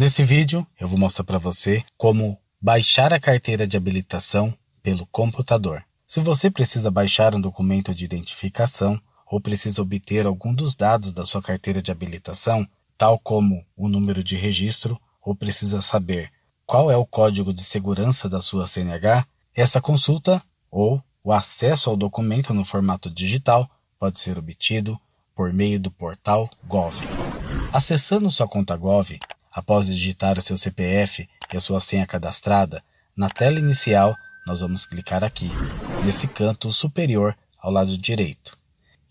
Nesse vídeo eu vou mostrar para você como baixar a carteira de habilitação pelo computador. Se você precisa baixar um documento de identificação ou precisa obter algum dos dados da sua carteira de habilitação, tal como o número de registro, ou precisa saber qual é o código de segurança da sua CNH, essa consulta ou o acesso ao documento no formato digital pode ser obtido por meio do portal Gov. Acessando sua conta Gov, Após digitar o seu CPF e a sua senha cadastrada, na tela inicial nós vamos clicar aqui, nesse canto superior ao lado direito.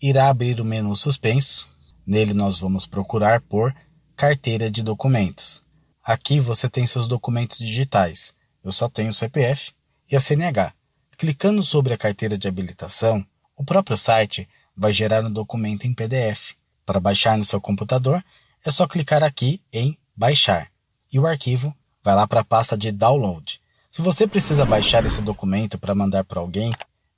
Irá abrir o menu suspenso. Nele nós vamos procurar por carteira de documentos. Aqui você tem seus documentos digitais. Eu só tenho o CPF e a CNH. Clicando sobre a carteira de habilitação, o próprio site vai gerar um documento em PDF. Para baixar no seu computador, é só clicar aqui em baixar, e o arquivo vai lá para a pasta de download. Se você precisa baixar esse documento para mandar para alguém,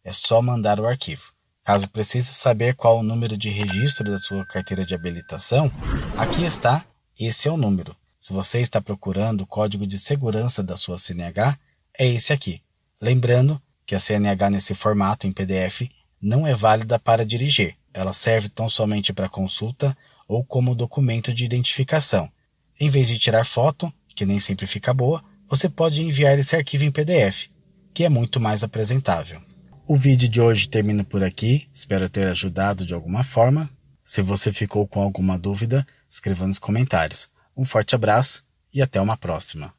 é só mandar o arquivo. Caso precise saber qual o número de registro da sua carteira de habilitação, aqui está, esse é o número. Se você está procurando o código de segurança da sua CNH, é esse aqui. Lembrando que a CNH nesse formato em PDF não é válida para dirigir. Ela serve tão somente para consulta ou como documento de identificação. Em vez de tirar foto, que nem sempre fica boa, você pode enviar esse arquivo em PDF, que é muito mais apresentável. O vídeo de hoje termina por aqui, espero ter ajudado de alguma forma. Se você ficou com alguma dúvida, escreva nos comentários. Um forte abraço e até uma próxima.